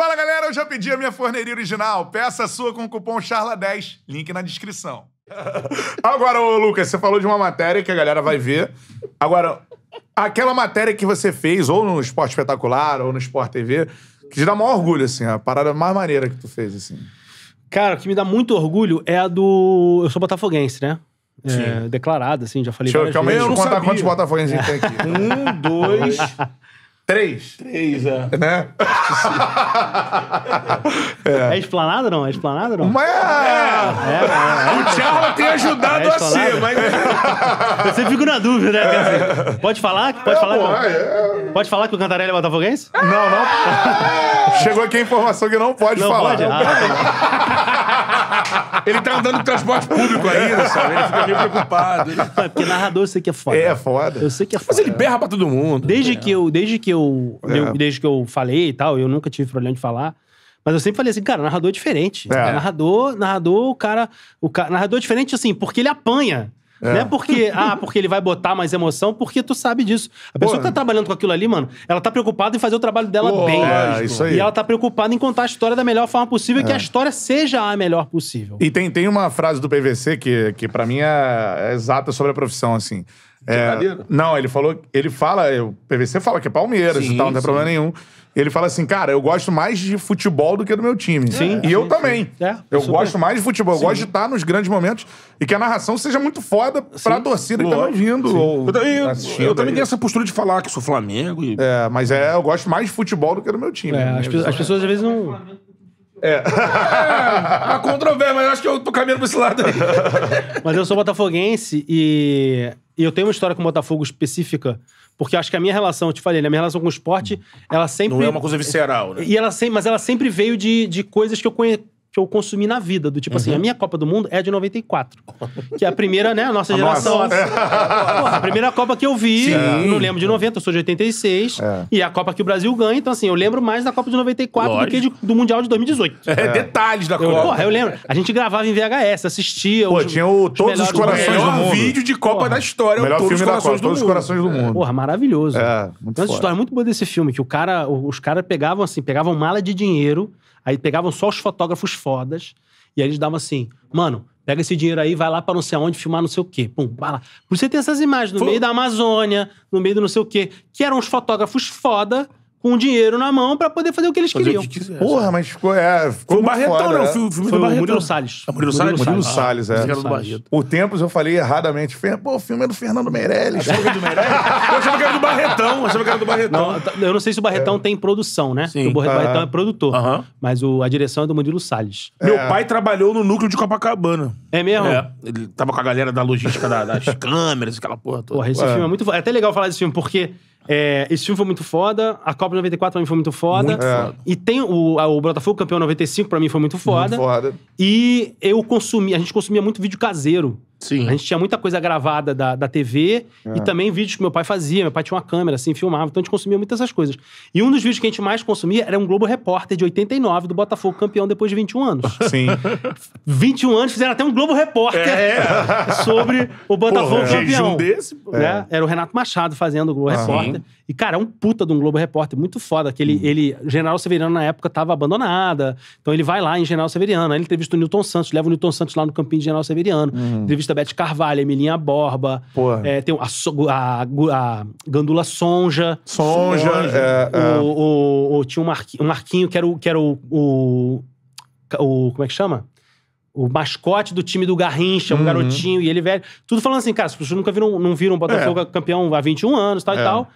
Fala galera, eu já pedi a minha forneria original. Peça a sua com o cupom CHARLA10, link na descrição. Agora, ô Lucas, você falou de uma matéria que a galera vai ver. Agora, aquela matéria que você fez, ou no Esporte Espetacular, ou no Sport TV, que te dá maior orgulho, assim, a parada mais maneira que tu fez, assim. Cara, o que me dá muito orgulho é a do. Eu sou botafoguense, né? É, declarado, assim, já falei Deixa eu, várias calma contar quantos botafoguenses a gente tem aqui. Um, dois, Três? Três, é. Né? é. é esplanada não? É esplanada não? Mas... É. É, é, é. o Tchala tem ajudado é a ser, mas. É. Você fica na dúvida, né? pode falar? Pode é, falar? Bom, Pode falar que o Cantarelli é botafoguense? Não, não. Chegou aqui a informação que não pode não falar. Pode? Ah, ele tá andando no transporte público ainda, é. sabe? Ele fica meio preocupado. Ele... É porque narrador eu sei que é foda. É, é foda. Eu sei que é foda. Mas ele berra pra todo mundo. Desde é. que eu, desde que eu, é. eu, desde que eu falei e tal, eu nunca tive problema de falar. Mas eu sempre falei assim, cara, narrador é diferente. É. Narrador, narrador, o cara, o cara, narrador é diferente assim, porque ele apanha. É. Não é porque, ah, porque ele vai botar mais emoção, porque tu sabe disso. A pessoa Pô, que tá trabalhando com aquilo ali, mano, ela tá preocupada em fazer o trabalho dela bem. É, isso aí. E ela tá preocupada em contar a história da melhor forma possível, é. que a história seja a melhor possível. E tem, tem uma frase do PVC que, que para mim é, é exata sobre a profissão, assim. É, tá não, ele falou. Ele fala, é, o PVC fala que é Palmeiras sim, e tal, não tem sim. problema nenhum. Ele fala assim, cara, eu gosto mais de futebol do que do meu time. Sim. E eu sim, também. É, eu super. gosto mais de futebol. Eu gosto de estar nos grandes momentos e que a narração seja muito foda pra sim. torcida que tá ouvindo. Ou eu, eu, assistindo eu também tenho essa postura de falar que sou Flamengo. E... É, mas é, eu gosto mais de futebol do que do meu time. É, as, as pessoas às vezes não. É. é. é uma controvérsia, mas eu acho que eu tô caminhando pra esse lado aí. mas eu sou botafoguense e e eu tenho uma história com o Botafogo específica, porque acho que a minha relação, eu te falei, né? a minha relação com o esporte, ela sempre. Não é uma coisa visceral, né? E ela sempre, mas ela sempre veio de, de coisas que eu conhe, que eu consumi na vida. Do tipo assim, uhum. assim, a minha Copa do Mundo é de 94. que é a primeira, né? A nossa geração. A, é. Porra, a primeira Copa que eu vi, Sim. não lembro de 90, eu sou de 86. É. E é a Copa que o Brasil ganha. Então, assim, eu lembro mais da Copa de 94 Lógico. do que de, do Mundial de 2018. É, é. detalhes da eu, Copa. Porra, eu lembro. A gente gravava em VHS, assistia. Pô, os, tinha o, todos os corações do, do mundo. vídeo de Copa porra. da história. O melhor todos filme corações da Copa, do todos mundo. os corações do mundo. É. Porra, maravilhoso. É, muito uma então, história é muito boa desse filme, que o cara, os caras pegavam assim, pegavam mala de dinheiro, Aí pegavam só os fotógrafos fodas e aí eles davam assim, mano, pega esse dinheiro aí, vai lá para não sei aonde filmar não sei o quê. Pum, vai lá. Por isso você tem essas imagens no Foi... meio da Amazônia, no meio do não sei o quê, que eram os fotógrafos foda com dinheiro na mão pra poder fazer o que eles Fazer queriam. que Porra, mas ficou. É, ficou Foi o Barretão, foda, não. é. Foi o filme Foi do o Barretão. Murilo Salles. É Murilo Salles? Murilo Salles, é. é o Tempos eu falei erradamente. Pô, o filme é do Fernando Meirelles. Eu achava que era do Barretão. Eu achava que era do Barretão. Não, tá, eu não sei se o Barretão é. tem produção, né? Sim. Porque O tá. Barretão é produtor. Aham. Mas o- a direção é do Murilo Salles. É. Meu pai trabalhou no núcleo de Copacabana. É mesmo? É. Ele tava com a galera da logística da- das câmeras, aquela porra toda. Porra, esse filme é muito. É até legal falar desse filme, porque é, esse filme foi muito foda, a Copa 94 pra mim foi muito foda. Muito é. foda. E tem o, o Botafogo campeão 95 pra mim foi muito foda. Muito foda. E eu consumi, a gente consumia muito vídeo caseiro. Sim. A gente tinha muita coisa gravada da, da TV é. e também vídeos que meu pai fazia. Meu pai tinha uma câmera, assim, filmava. Então a gente consumia muitas essas coisas. E um dos vídeos que a gente mais consumia era um Globo Repórter de 89 do Botafogo campeão depois de 21 anos. Sim. 21 anos fizeram até um Globo Repórter é. sobre o Botafogo Porra, é. campeão. Um desse, né? É. Era o Renato Machado fazendo o Globo ah, Repórter. Sim. E, cara, é um puta de um Globo Repórter muito foda. Que ele, uhum. ele, General Severiano, na época, tava abandonada. Então ele vai lá em General Severiano. Aí ele entrevista o Newton Santos, leva o Newton Santos lá no campinho de General Severiano. Uhum. Entrevista a Beth Carvalho, Emilinha Borba. É, tem a, a, a, Gandula Sonja. Sonja, Sonja. É, é. o, é. O, o, tinha um, um Marquinho que era, o, que era o, o, o Como é que chama? o mascote do time do Garrincha, um uhum. garotinho, e ele velho. Tudo falando assim, cara, as pessoas nunca viram, não viram o é. Botafogo é. campeão há 21 anos, tal é. e tal.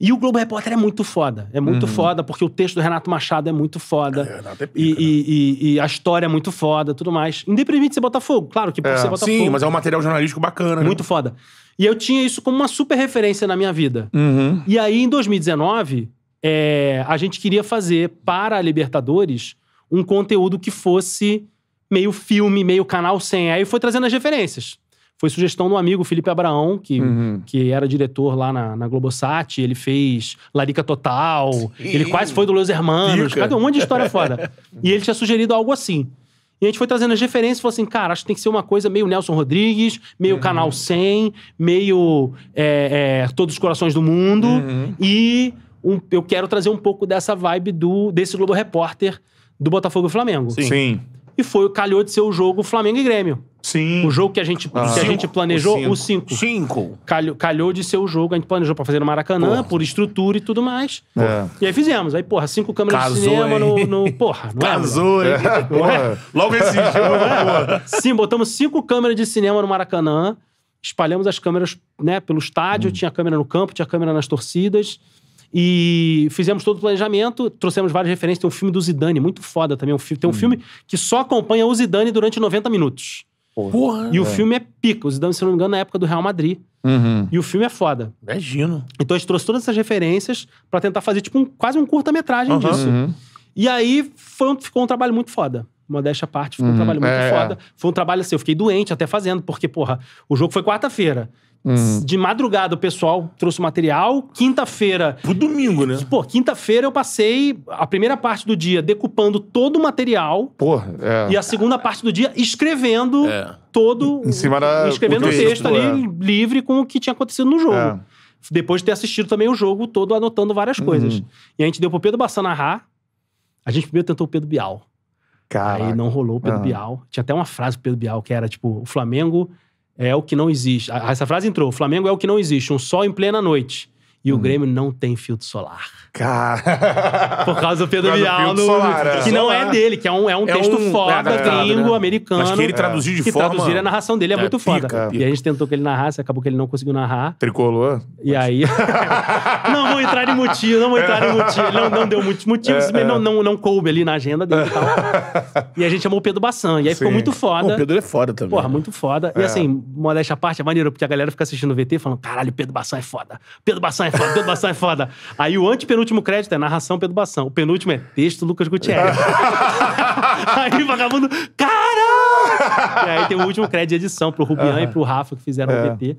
E o Globo Repórter é muito foda. É muito uhum. foda, porque o texto do Renato Machado é muito foda. É, Renato é pica, e, né? e, e, e, a história é muito foda, tudo mais. Independente de ser Botafogo. Claro que por é, ser Botafogo. Sim, mas é um material jornalístico bacana. Né? Muito né? foda. E eu tinha isso como uma super referência na minha vida. Uhum. E aí, em 2019, é, a gente queria fazer para a Libertadores um conteúdo que fosse meio filme, meio canal sem. Aí foi trazendo as referências foi sugestão do amigo Felipe Abraão, que, uhum. que era diretor lá na, na Globosat. Ele fez Larica Total. Sim. Ele quase foi do Los Hermanos. Fica. um monte de história fora? e ele tinha sugerido algo assim. E a gente foi trazendo as referências e falou assim, cara, acho que tem que ser uma coisa meio Nelson Rodrigues, meio uhum. Canal 100, meio é, é, Todos os Corações do Mundo. Uhum. E um, eu quero trazer um pouco dessa vibe do desse Globo Repórter do Botafogo e Flamengo. Sim. Sim e foi calhou de ser o jogo Flamengo e Grêmio. Sim. O jogo que a gente, ah. que a gente planejou, o 5. 5. Calhou, calhou de ser o jogo, a gente planejou pra fazer no Maracanã, porra. por estrutura e tudo mais. É. E aí fizemos. Aí, porra, cinco câmeras Casou, de cinema no, no, Porra, não é, Casou, hein? É, porra. Logo esse jogo, é. porra. Sim, botamos cinco câmeras de cinema no Maracanã, espalhamos as câmeras né, pelo estádio, hum. tinha câmera no campo, tinha câmera nas torcidas. E fizemos todo o planejamento, trouxemos várias referências. Tem um filme do Zidane, muito foda também. Um filme, tem um hum. filme que só acompanha o Zidane durante 90 minutos. Porra. E é. o filme é pica. O Zidane, se não me engano, na época do Real Madrid. Uhum. E o filme é foda. Imagino. Então a gente trouxe todas essas referências para tentar fazer tipo um, quase um curta-metragem uhum. disso. Uhum. E aí foi um, ficou um trabalho muito foda. Modéstia à parte, ficou um uhum. trabalho muito é, é. foda. Foi um trabalho assim, eu fiquei doente até fazendo, porque, porra, o jogo foi quarta-feira. Hum. De madrugada o pessoal trouxe material. Quinta-feira. Pro domingo, né? Pô, quinta-feira eu passei a primeira parte do dia decupando todo o material. Porra, é. E a segunda parte do dia escrevendo é. todo. Em cima da, Escrevendo o texto, texto ali, é. livre com o que tinha acontecido no jogo. É. Depois de ter assistido também o jogo todo, anotando várias uhum. coisas. E a gente deu pro Pedro Bassanarra. A gente primeiro tentou o Pedro Bial. Caraca. Aí não rolou o Pedro uhum. Bial. Tinha até uma frase pro Pedro Bial que era tipo: o Flamengo é o que não existe. Essa frase entrou: Flamengo é o que não existe, um sol em plena noite. E hum. o Grêmio não tem filtro solar. Cara. Por causa do Pedro Bial, é. que não é dele, que é um, é um é texto um, foda, é, gringo, é, é, americano. Mas que ele traduziu de que forma... Traduzir a narração dele é, muito pica, foda. Pica. E a gente tentou que ele narrasse, acabou que ele não conseguiu narrar. Tricolor. E mas... aí... não vou entrar em motivo, não vou entrar em motivo. Não, não deu muitos motivos, mas não, não, não coube ali na agenda dele e tal. E a gente chamou o Pedro Bassan. E aí Sim. ficou muito foda. Pô, o Pedro é foda também. Porra, né? muito foda. E assim, modéstia à parte, é maneiro, porque a galera fica assistindo o VT falando, caralho, Pedro Bassan é foda. Pedro Bassan é Pedubação Pedro é foda. Aí o antepenúltimo crédito é narração Pedro O penúltimo é texto Lucas Gutierrez. aí o vagabundo, Caramba! E aí tem o último crédito de edição pro Rubian uhum. e pro Rafa que fizeram é. o VT.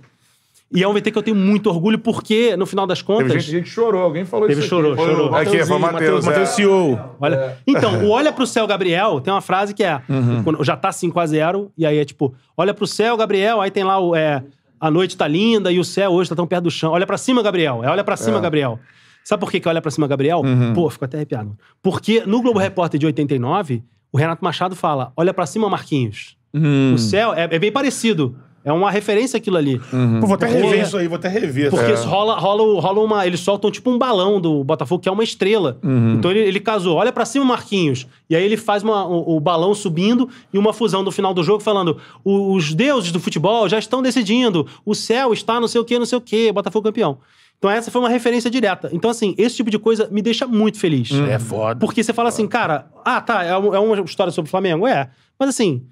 E é um VT que eu tenho muito orgulho, porque, no final das contas. Teve gente, gente chorou, alguém falou teve isso. Teve chorou, chorou. Foi aqui, foi o Matheus. Matheus é. Né? CEO. Olha. É. Então, o Olha pro Céu, Gabriel, tem uma frase que é. Uhum. já tá 5x0, e aí é tipo, olha pro céu, Gabriel, aí tem lá o. É, a noite tá linda e o céu hoje tá tão perto do chão. Olha para cima, Gabriel. É olha para cima, é. Gabriel. Sabe por que, que olha para cima, Gabriel? Uhum. Pô, fico até arrepiado. Porque no Globo Repórter de 89, o Renato Machado fala: olha para cima, Marquinhos. Uhum. O céu é, é bem parecido. É uma referência aquilo ali. Uhum. Pô, vou até rever isso aí, vou até rever. Porque é. rola, rola, rola uma. Eles soltam tipo um balão do Botafogo, que é uma estrela. Uhum. Então ele, ele casou. Olha para cima, Marquinhos. E aí ele faz uma, o, o, balão subindo e uma fusão do final do jogo falando: os deuses do futebol já estão decidindo. O céu está não sei o quê, não sei o quê. Botafogo campeão. Então essa foi uma referência direta. Então, assim, esse tipo de coisa me deixa muito feliz. Uhum. É foda. Porque você fala foda. assim, cara, ah, tá, é, é uma história sobre o Flamengo? É. Mas assim,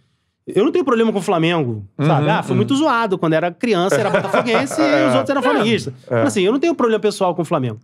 eu não tenho problema com o Flamengo, uhum, sabe? Ah, fui uhum. muito zoado. Quando era criança, era botafoguense e os outros eram é, flamenguistas. É. Mas, assim, eu não tenho problema pessoal com o Flamengo.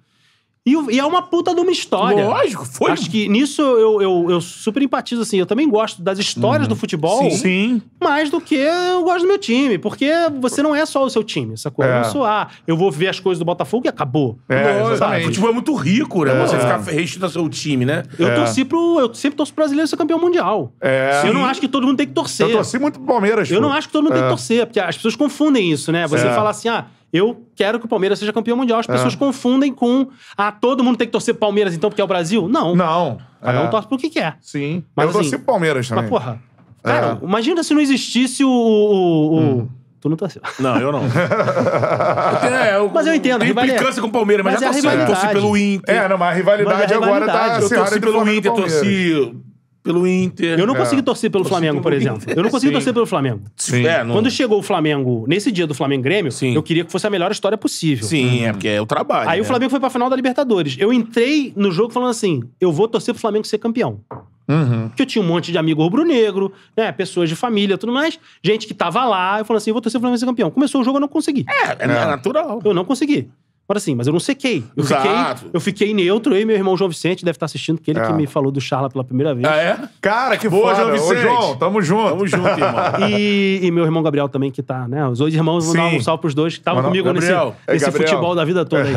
E, e, é uma puta de uma história. Lógico, foi. Acho que nisso eu, eu, eu super empatizo, assim. Eu também gosto das histórias uhum. do futebol. Sim. Sim. Mais do que eu gosto do meu time. Porque você não é só o seu time, sacou? É. Eu não sou, ah, eu vou ver as coisas do Botafogo e acabou. É, futebol é muito rico, né? É. Você ficar restrito ao seu time, né? Eu é. torci pro... Eu sempre torço pro brasileiro ser campeão mundial. É. Eu não acho que todo mundo tem que torcer. Eu torci muito pro Palmeiras, Eu pô. não acho que todo mundo tem que é. torcer. Porque as pessoas confundem isso, né? Você é. fala assim, ah... Eu quero que o Palmeiras seja campeão mundial. As é. pessoas confundem com. Ah, todo mundo tem que torcer Palmeiras então porque é o Brasil? Não. Não. Cada é. um torce pro que quer. Sim. Mas, eu assim, torci Palmeiras também. Mas, porra. Cara, é. imagina se não existisse o. o, o hum. Tu não torceu. Não, eu não. é, eu, mas eu entendo. Tem implicância com o Palmeiras, mas, mas já é torci. Eu torci pelo Inter. É, não, mas a rivalidade, mas é a rivalidade agora tá... Eu torci pelo Inter, torci pelo Inter. Eu não é. consegui torcer pelo Torci Flamengo, pelo por exemplo. Inter. Eu não consegui Sim. torcer pelo Flamengo. Sim. É, não... Quando chegou o Flamengo, nesse dia do Flamengo Grêmio, Sim. eu queria que fosse a melhor história possível. Sim, é porque é o trabalho. Aí né? o Flamengo foi pra final da Libertadores. Eu entrei no jogo falando assim: eu vou torcer pro Flamengo ser campeão. Uhum. Porque eu tinha um monte de amigo rubro-negro, né? Pessoas de família tudo mais, gente que tava lá. Eu falei assim: eu vou torcer pro Flamengo ser campeão. Começou o jogo, eu não consegui. É, é, é. natural. Eu não consegui. Agora assim, mas eu não sequei. Eu, Exato. fiquei, eu fiquei neutro e meu irmão João Vicente deve estar assistindo, que ele é. que me falou do Charla pela primeira vez. Ah, é? Cara, que Boa, foda. João Vicente. Ô, João, tamo junto. Tamo junto, irmão. E, e meu irmão Gabriel também, que tá, né? Os dois irmãos mandaram um salve pros dois que estavam comigo Gabriel. nesse, é, nesse futebol da vida toda aí.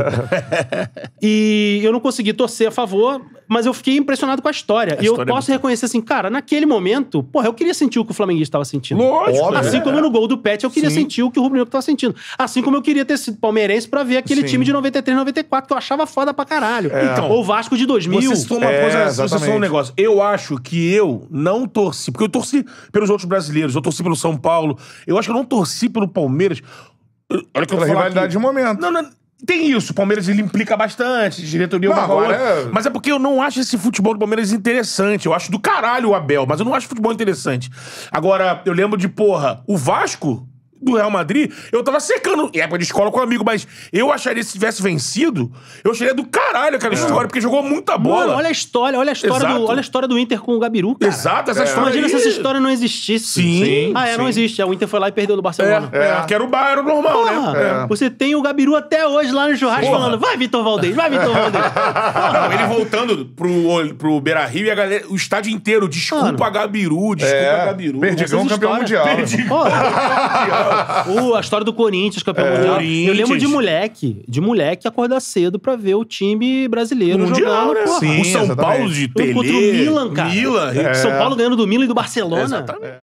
e eu não consegui torcer a favor, mas eu fiquei impressionado com a história. A e história eu é posso é reconhecer assim, cara, naquele momento, porra, eu queria sentir o que o Flamenguista estava sentindo. Lógico. assim como no gol do Pet, eu queria Sim. sentir o que o Rubinho estava tava sentindo. Assim como eu queria ter sido palmeirense para ver aquele Sim. time time de 93, 94, que eu achava foda pra caralho. É. Então, ou o Vasco de 2000. Você citou uma é, coisa, exatamente. você citou um negócio. Eu acho que eu não torci, porque eu torci pelos outros brasileiros, eu torci pelo São Paulo, eu acho que eu não torci pelo Palmeiras. Olha que eu Pela rivalidade aqui. de momento. Não, não, tem isso, o Palmeiras ele implica bastante, diretoria não, é agora é... Mas é porque eu não acho esse futebol do Palmeiras interessante. Eu acho do caralho o Abel, mas eu não acho futebol interessante. Agora, eu lembro de, porra, o Vasco do Real Madrid, eu tava secando. E época de escola com um amigo, mas eu acharia se tivesse vencido, eu acharia do caralho aquela é. história, porque jogou muita bola. Mano, olha a história, olha a história, do, olha a história do Inter com o Gabiru, cara. Exato, essa é. história. Imagina aí... se essa história não existisse. Sim. sim ah, é, sim. não existe. É, o Inter foi lá e perdeu do Barcelona. É, é. é. que era o bairro normal, né? Porra, né? Você tem o Gabiru até hoje lá no churrasco Porra. falando: vai, Vitor Valdez, vai, Vitor Valdez. não, ele voltando pro, pro Beira Rio e a galera, o estádio inteiro, desculpa, Mano. Gabiru, desculpa, é, Gabiru. Perdigão campeão mundial. Perdigão campeão mundial. uh, a história do Corinthians, campeão é. mundial. Eu lembro de moleque, de moleque acordar cedo pra ver o time brasileiro mundial, jogando. Né? Sim, o São exatamente. Paulo de Tele. Contra o Milan, cara. Milan. É. São Paulo é. ganhando do Milan e do Barcelona. Exatamente.